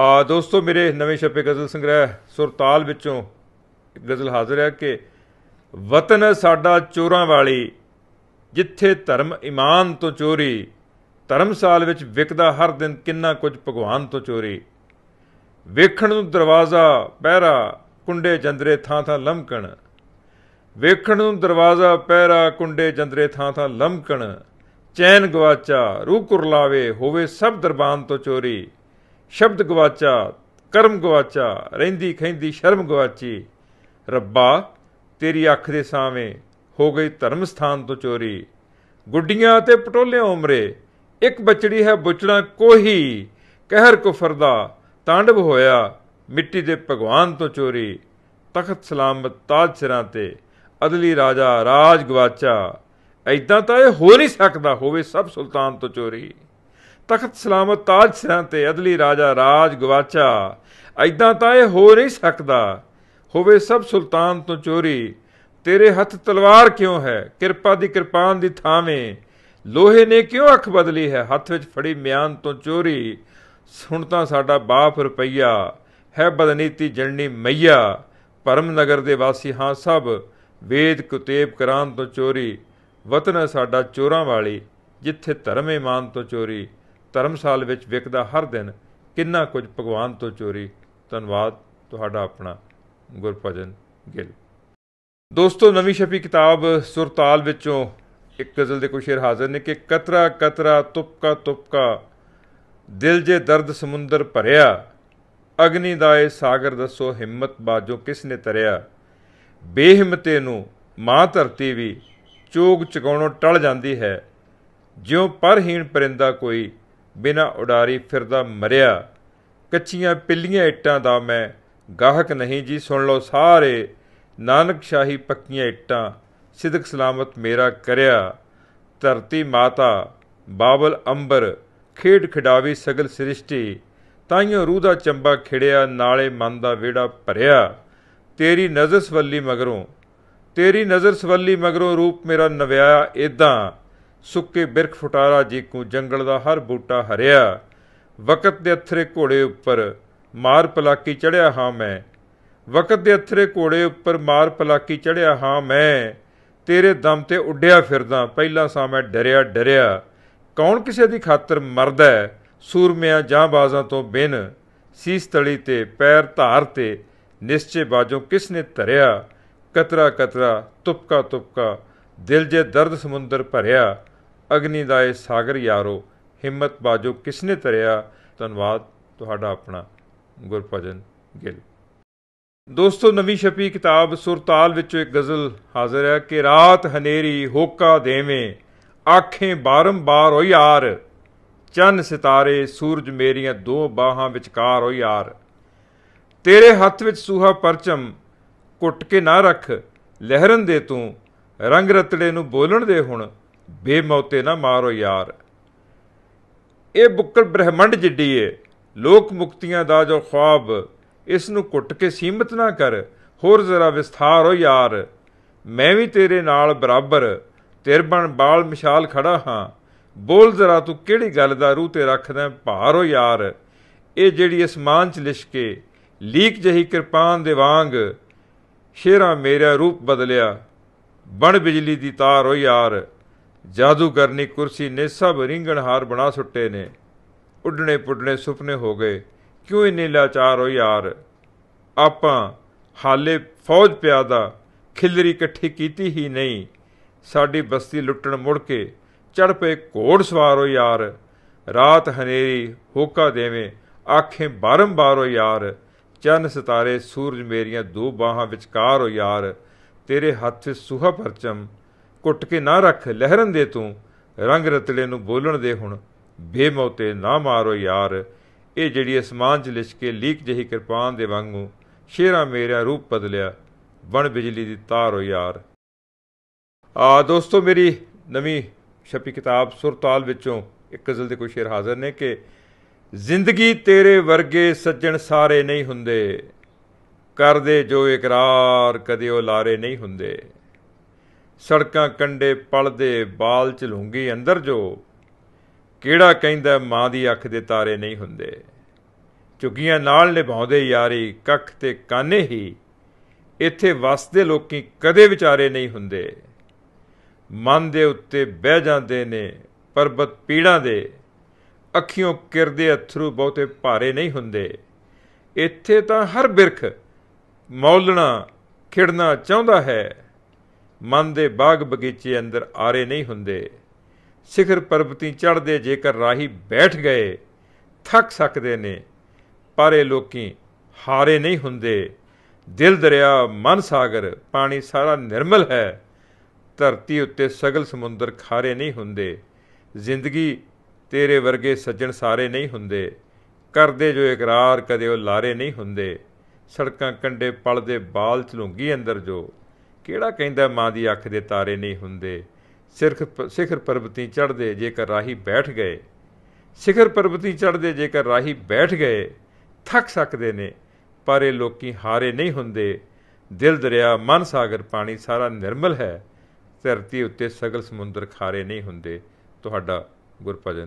ਆ ਦੋਸਤੋ ਮੇਰੇ ਨਵੇਂ ਛਪੇ ਗਜ਼ਲ ਸੰਗ੍ਰਹਿ ਸੁਰਤਾਲ ਵਿੱਚੋਂ ਗਜ਼ਲ ਹਾਜ਼ਰ ਹੈ ਕਿ ਵਤਨ ਸਾਡਾ ਚੋਰਾਂ ਵਾਲੀ ਜਿੱਥੇ ਧਰਮ ਇਮਾਨ ਤੋਂ ਚੋਰੀ ਧਰਮਸਾਲ ਵਿੱਚ ਵਿਕਦਾ ਹਰ ਦਿਨ ਕਿੰਨਾ ਕੁਝ ਭਗਵਾਨ ਤੋਂ ਚੋਰੀ ਵੇਖਣ ਨੂੰ ਦਰਵਾਜ਼ਾ ਪਹਿਰਾ ਕੁੰਡੇ ਜੰਦਰੇ ਥਾਂ ਥਾਂ ਲਮਕਣ ਵੇਖਣ ਨੂੰ ਦਰਵਾਜ਼ਾ ਪਹਿਰਾ ਕੁੰਡੇ ਜੰਦਰੇ ਥਾਂ ਥਾਂ ਲਮਕਣ ਚੈਨ ਗਵਾਚਾ ਰੂਹ ਕੁਰਲਾਵੇ ਹੋਵੇ ਸਭ ਦਰਬਾਨ ਤੋਂ ਚੋਰੀ ਸ਼ਬਦ ਗਵਾਚਾ ਕਰਮ ਗਵਾਚਾ ਰਹਿੰਦੀ ਖੈਂਦੀ ਸ਼ਰਮ ਗਵਾਚੀ ਰੱਬਾ ਤੇਰੀ ਅੱਖ ਦੇ ਸਾਵੇਂ ਹੋ ਗਈ ਧਰਮ ਸਥਾਨ ਤੋਂ ਚੋਰੀ ਗੁੱਡੀਆਂ ਤੇ ਪਟੋਲਿਆਂ ਉਮਰੇ ਇੱਕ ਬਚੜੀ ਹੈ ਬੁਚੜਾ ਕੋਹੀ ਕਹਿਰ ਕੁਫਰ ਦਾ ਤਾਂਡਵ ਹੋਇਆ ਮਿੱਟੀ ਦੇ ਭਗਵਾਨ ਤੋਂ ਚੋਰੀ ਤਖਤ ਸਲਾਮਤ ਤਾਜ ਸਿਰਾਂ ਤੇ ਅਦਲੀ ਰਾਜਾ ਰਾਜ ਗਵਾਚਾ ਐਦਾਂ ਤਾਂ ਇਹ ਹੋ ਨਹੀਂ ਸਕਦਾ ਹੋਵੇ ਸਭ ਸੁਲਤਾਨ ਤੋਂ ਚੋਰੀ ਤਖਤ ਸਲਾਮਤ ਤਾਜ ਸਿਰਾਂ ਤੇ ਅਦਲੀ ਰਾਜਾ ਰਾਜ ਗਵਾਚਾ ਐਦਾਂ ਤਾਂ ਇਹ ਹੋ ਨਹੀਂ ਸਕਦਾ ਹੋਵੇ ਸਭ ਸੁਲਤਾਨ ਤੋਂ ਚੋਰੀ ਤੇਰੇ ਹੱਥ ਤਲਵਾਰ ਕਿਉਂ ਹੈ ਕਿਰਪਾ ਦੀ ਕਿਰਪਾਨ ਦੀ ਥਾਵੇਂ ਲੋਹੇ ਨੇ ਕਿਉਂ ਅੱਖ ਬਦਲੀ ਹੈ ਹੱਥ ਵਿੱਚ ਫੜੀ ਮਿਆਨ ਤੋਂ ਚੋਰੀ ਸੁਣ ਤਾਂ ਸਾਡਾ ਬਾਪ ਰੁਪਈਆ ਹੈ ਬਦਨੀਤੀ ਜਣਨੀ ਮਈਆ ਪਰਮ ਨਗਰ ਦੇ ਵਾਸੀ ਹਾਂ ਸਭ ਵੇਦ ਕੁਤੇਬ ਕਰਾਂ ਤੋਂ ਚੋਰੀ ਵਤਨ ਸਾਡਾ ਚੋਰਾਂ ਵਾਲੀ ਜਿੱਥੇ ਧਰਮ ਇਮਾਨ ਤੋਂ ਚੋਰੀ ਧਰਮਸਾਲ ਵਿੱਚ ਵਿਕਦਾ ਹਰ ਦਿਨ ਕਿੰਨਾ ਕੁਝ ਭਗਵਾਨ ਤੋਂ ਚੋਰੀ ਧੰਨਵਾਦ ਤੁਹਾਡਾ ਆਪਣਾ ਗੁਰਭਜਨ ਗਿੱਲ ਦੋਸਤੋ ਨਵੀਂ ਛਪੀ ਕਿਤਾਬ ਸੁਰਤਾਲ ਵਿੱਚੋਂ ਇੱਕ ਗਜ਼ਲ ਦੇ ਕੁਝ ਸ਼ੇਰ ਹਾਜ਼ਰ ਨੇ ਕਿ ਕਤਰਾ ਕਤਰਾ ਤੁਪਕਾ ਤੁਪਕਾ ਦਿਲ ਜੇ ਦਰਦ ਸਮੁੰਦਰ ਭਰਿਆ ਅਗਨੀ ਦਾ ਇਹ ਸਾਗਰ ਦੱਸੋ ਹਿੰਮਤ ਬਾਜੋ ਕਿਸ ਨੇ ਤਰਿਆ ਬੇਹਿੰਮਤੇ ਨੂੰ ਮਾਂ ਧਰਤੀ ਵੀ ਚੋਗ ਚਗਾਉਣੋਂ ਟਲ ਜਾਂਦੀ ਹੈ ਜਿਉਂ ਪਰਹੀਣ ਪਰਿੰਦਾ ਕੋਈ ਬਿਨਾ ਉਡਾਰੀ ਫਿਰਦਾ ਮਰਿਆ ਕੱਚੀਆਂ ਪਿੱਲੀਆਂ ਇੱਟਾਂ ਦਾ ਮੈਂ ਗਾਹਕ ਨਹੀਂ ਜੀ ਸੁਣ ਲਓ ਸਾਰੇ ਨਾਨਕ ਸ਼ਾਹੀ ਪੱਕੀਆਂ ਇੱਟਾਂ ਸਿਦਕ ਸਲਾਮਤ ਮੇਰਾ ਕਰਿਆ ਧਰਤੀ ਮਾਤਾ ਬਾਬਲ ਅੰਬਰ ਖੇਡ ਖਿਡਾਵੀ ਸਗਲ ਸ੍ਰਿਸ਼ਟੀ ਤਾਈਓ ਰੂਹ ਦਾ ਚੰਬਾ ਖਿੜਿਆ ਨਾਲੇ ਮਨ ਦਾ ਵਿੜਾ ਭਰਿਆ ਤੇਰੀ ਨਜ਼ਰ ਸਵੱਲੀ ਮਗਰੋਂ ਤੇਰੀ ਨਜ਼ਰ ਸਵੱਲੀ ਮਗਰੋਂ ਰੂਪ ਮੇਰਾ ਨਵਿਆ ਇਦਾਂ ਸੁੱਕੇ ਬਿਰਖ ਫੁਟਾਰਾ ਕੋ ਜੰਗਲ ਦਾ ਹਰ ਬੂਟਾ ਹਰਿਆ ਵਕਤ ਦੇ ਅਥਰੇ ਘੋੜੇ ਉੱਪਰ ਮਾਰ ਪਲਾਕੀ ਚੜਿਆ ਹਾਂ ਮੈਂ ਵਕਤ ਦੇ ਅਥਰੇ ਘੋੜੇ ਉੱਪਰ ਮਾਰ ਪਲਾਕੀ ਚੜਿਆ ਹਾਂ ਮੈਂ ਤੇਰੇ ਦਮ ਤੇ ਉੱਡਿਆ ਫਿਰਦਾ ਪਹਿਲਾਂ ਸਾਂ ਮੈਂ ਡਰਿਆ ਡਰਿਆ ਕੌਣ ਕਿਸੇ ਦੀ ਖਾਤਰ ਮਰਦਾ ਸੂਰਮਿਆਂ ਜਾਂ ਬਾਜ਼ਾਂ ਤੋਂ ਬਿਨ ਸੀਸ ਤਲੀ ਤੇ ਪੈਰ ਧਾਰ ਤੇ ਨਿਸ਼ਚੇ ਬਾਜੋਂ ਕਿਸ ਨੇ ਧਰਿਆ ਕਤਰਾ ਕਤਰਾ ਤੁਪਕਾ ਤੁਪਕਾ ਦਿਲ ਜੇ ਦਰਦ ਸਮੁੰਦਰ ਭਰਿਆ ਅਗਨੀ ਦਾ ਇਹ ਸਾਗਰ ਯਾਰੋ ਹਿੰਮਤ ਬਾਜੋ ਕਿਸਨੇ ਤਰਿਆ ਧੰਨਵਾਦ ਤੁਹਾਡਾ ਆਪਣਾ ਗੁਰਪਜਨ ਗਿੱਲ ਦੋਸਤੋ ਨਵੀਂ ਛਪੀ ਕਿਤਾਬ ਸੁਰਤਾਲ ਵਿੱਚੋਂ ਇੱਕ ਗਜ਼ਲ ਹਾਜ਼ਰ ਹੈ ਕਿ ਰਾਤ ਹਨੇਰੀ ਹੋਕਾ ਦੇਵੇਂ ਆਖੇ ਬਾਰੰਬਾਰ ਓ ਯਾਰ ਚੰਨ ਸਿਤਾਰੇ ਸੂਰਜ ਮੇਰੀਆਂ ਦੋ ਬਾਹਾਂ ਵਿਚਕਾਰ ਓ ਯਾਰ ਤੇਰੇ ਹੱਥ ਵਿੱਚ ਸੂਹਾ ਪਰਚਮ ਕੁੱਟ ਕੇ ਨਾ ਰੱਖ ਲਹਿਰਨ ਦੇ ਤੂੰ ਰੰਗ ਰਤੜੇ ਨੂੰ ਬੋਲਣ ਦੇ ਹੁਣ ਬੇਮੌਤੇ ਨਾ ਮਾਰੋ ਯਾਰ ਇਹ ਬੁੱਕਲ ਬ੍ਰਹਿਮੰਡ ਜਿੱਡੀ ਏ ਲੋਕ ਮੁਕਤੀਆਂ ਦਾ ਜੋ ਖੁਆਬ ਇਸ ਨੂੰ ਕੁੱਟ ਕੇ ਸੀਮਤ ਨਾ ਕਰ ਹੋਰ ਜ਼ਰਾ ਵਿਸਥਾਰ ਹੋ ਯਾਰ ਮੈਂ ਵੀ ਤੇਰੇ ਨਾਲ ਬਰਾਬਰ ਤੇਰ ਬਣ ਬਾਲ ਮਿਸ਼ਾਲ ਖੜਾ ਹਾਂ ਬੋਲ ਜ਼ਰਾ ਤੂੰ ਕਿਹੜੀ ਗੱਲ ਦਾ ਰੂਹ ਤੇ ਰੱਖਦਾ ਭਾਰ ਹੋ ਯਾਰ ਇਹ ਜਿਹੜੀ ਅਸਮਾਨ ਚ ਲਿਸ਼ਕੇ ਲੀਕ ਜਹੀ ਕਿਰਪਾਨ ਦੇ ਵਾਂਗ ਸ਼ੇਰਾ ਮੇਰਾ ਰੂਪ ਬਦਲਿਆ ਬਣ ਬਿਜਲੀ ਦੀ ਤਾਰ ਹੋ ਯਾਰ ਜਾਦੂਗਰਨੀ ਕੁਰਸੀ ਨੇ ਸਭ ਰਿੰਗਣਹਾਰ ਬਣਾ ਸੁੱਟੇ ਨੇ ਉੱਡਣੇ ਪੁੱਡਣੇ ਸੁਪਨੇ ਹੋ ਗਏ ਕਿਉਂ ਇੰਨੇ ਲਾਚਾਰ ਹੋ ਯਾਰ ਆਪਾਂ ਹਾਲੇ ਫੌਜ ਪਿਆਦਾ ਖਿਲਰੀ ਇਕੱਠੀ ਕੀਤੀ ਹੀ ਨਹੀਂ ਸਾਡੀ ਬਸਤੀ ਲੁੱਟਣ ਮੁੜ ਕੇ ਚੜ ਪਏ ਘੋੜ ਸਵਾਰ ਹੋ ਯਾਰ ਰਾਤ ਹਨੇਰੀ ਹੋਕਾ ਦੇਵੇਂ ਆਖੇ ਬਾਰੰਬਾਰ ਹੋ ਯਾਰ ਚੰਨ ਸਿਤਾਰੇ ਸੂਰਜ ਮੇਰੀਆਂ ਦੋ ਬਾਹਾਂ ਵਿਚਕਾਰ ਹੋ ਯਾਰ ਤੇਰੇ ਹੱਥ ਸੁਹਾ ਪਰਚਮ ਕੁੱਟ ਕੇ ਨਾ ਰੱਖ ਲਹਿਰਨ ਦੇ ਤੂੰ ਰੰਗ ਰਤਲੇ ਨੂੰ ਬੋਲਣ ਦੇ ਹੁਣ ਬੇਮੌਤੇ ਨਾ ਮਾਰੋ ਯਾਰ ਇਹ ਜਿਹੜੀ ਅਸਮਾਨ 'ਚ ਕੇ ਲੀਕ ਜਹੀ ਕਿਰਪਾਨ ਦੇ ਵਾਂਗੂ ਸ਼ੇਰਾ ਮੇਰਾ ਰੂਪ ਬਦਲਿਆ ਬਣ ਬਿਜਲੀ ਦੀ ਤਾਰ ਹੋ ਯਾਰ ਆ ਦੋਸਤੋ ਮੇਰੀ ਨਵੀਂ ਛਪੀ ਕਿਤਾਬ ਸੁਰਤਾਲ ਵਿੱਚੋਂ ਇੱਕ ਗਜ਼ਲ ਦੇ ਕੋਈ ਸ਼ੇਰ ਹਾਜ਼ਰ ਨੇ ਕਿ ਜ਼ਿੰਦਗੀ ਤੇਰੇ ਵਰਗੇ ਸੱਜਣ ਸਾਰੇ ਨਹੀਂ ਹੁੰਦੇ ਕਰਦੇ ਜੋ ਇਕਰਾਰ ਕਦੇ ਉਹ ਲਾਰੇ ਨਹੀਂ ਹੁੰਦੇ ਸੜਕਾਂ ਕੰਡੇ ਪਲਦੇ ਬਾਲ ਚਲੂੰਗੀ ਅੰਦਰ ਜੋ ਕਿਹੜਾ ਕਹਿੰਦਾ ਮਾਂ ਦੀ ਅੱਖ ਦੇ ਤਾਰੇ ਨਹੀਂ ਹੁੰਦੇ ਚੁਗੀਆਂ ਨਾਲ ਨਿਭਾਉਂਦੇ ਯਾਰੀ ਕੱਖ ਤੇ ਕਾਨੇ ਹੀ ਇੱਥੇ ਵਸਦੇ ਲੋਕੀ ਕਦੇ ਵਿਚਾਰੇ ਨਹੀਂ ਹੁੰਦੇ ਮਨ ਦੇ ਉੱਤੇ ਬਹਿ ਜਾਂਦੇ ਨੇ ਪਰਬਤ ਪੀੜਾਂ ਦੇ ਅੱਖੀਆਂ ਕਿਰਦੇ ਅਥਰੂ ਬਹੁਤੇ ਭਾਰੇ ਨਹੀਂ ਹੁੰਦੇ ਇੱਥੇ ਤਾਂ ਹਰ ਬਿਰਖ ਮੌਲਣਾ ਖਿੜਨਾ ਚਾਹੁੰਦਾ ਹੈ ਮਨ ਦੇ ਬਾਗ ਬਗੀਚੇ ਅੰਦਰ ਆਰੇ ਨਹੀਂ ਹੁੰਦੇ ਸਿਖਰ ਪਰਬਤੀ ਚੜਦੇ ਜੇਕਰ ਰਾਹੀ ਬੈਠ ਗਏ ਥੱਕ ਸਕਦੇ ਨੇ ਪਰ ਇਹ ਲੋਕੀ ਹਾਰੇ ਨਹੀਂ ਹੁੰਦੇ ਦਿਲ ਦਰਿਆ ਮਨ ਸਾਗਰ ਪਾਣੀ ਸਾਰਾ ਨਿਰਮਲ ਹੈ ਧਰਤੀ ਉੱਤੇ ਸਗਲ ਸਮੁੰਦਰ ਖਾਰੇ ਨਹੀਂ ਹੁੰਦੇ ਜ਼ਿੰਦਗੀ ਤੇਰੇ ਵਰਗੇ ਸੱਜਣ ਸਾਰੇ ਨਹੀਂ ਹੁੰਦੇ ਕਰਦੇ ਜੋ ਇਕਰਾਰ ਕਦੇ ਉਹ ਲਾਰੇ ਨਹੀਂ ਹੁੰਦੇ ਸੜਕਾਂ ਕੰਡੇ ਪਲ ਦੇ ਬਾਲ ਚਲੂੰਗੀ ਅੰਦਰ ਜੋ ਕਿਹੜਾ ਕਹਿੰਦਾ ਮਾਂ ਦੀ ਅੱਖ ਦੇ ਤਾਰੇ ਨਹੀਂ ਹੁੰਦੇ ਸਿਰਖ ਸਿਖਰ ਪਰਬਤੀ ਚੜਦੇ ਜੇਕਰ ਰਾਹੀ ਬੈਠ ਗਏ ਸਿਖਰ ਪਰਬਤੀ ਚੜਦੇ ਜੇਕਰ ਰਾਹੀ ਬੈਠ ਗਏ ਥੱਕ ਸਕਦੇ ਨੇ ਪਰ ਇਹ ਲੋਕੀ ਹਾਰੇ ਨਹੀਂ ਹੁੰਦੇ ਦਿਲ ਦਰਿਆ ਮਨ ਸਾਗਰ ਪਾਣੀ ਸਾਰਾ ਨਿਰਮਲ ਹੈ ਧਰਤੀ ਉੱਤੇ ਸਗਲ ਸਮੁੰਦਰ ਖਾਰੇ ਨਹੀਂ ਹੁੰਦੇ ਤੁਹਾਡਾ ਗੁਰਪਜਨ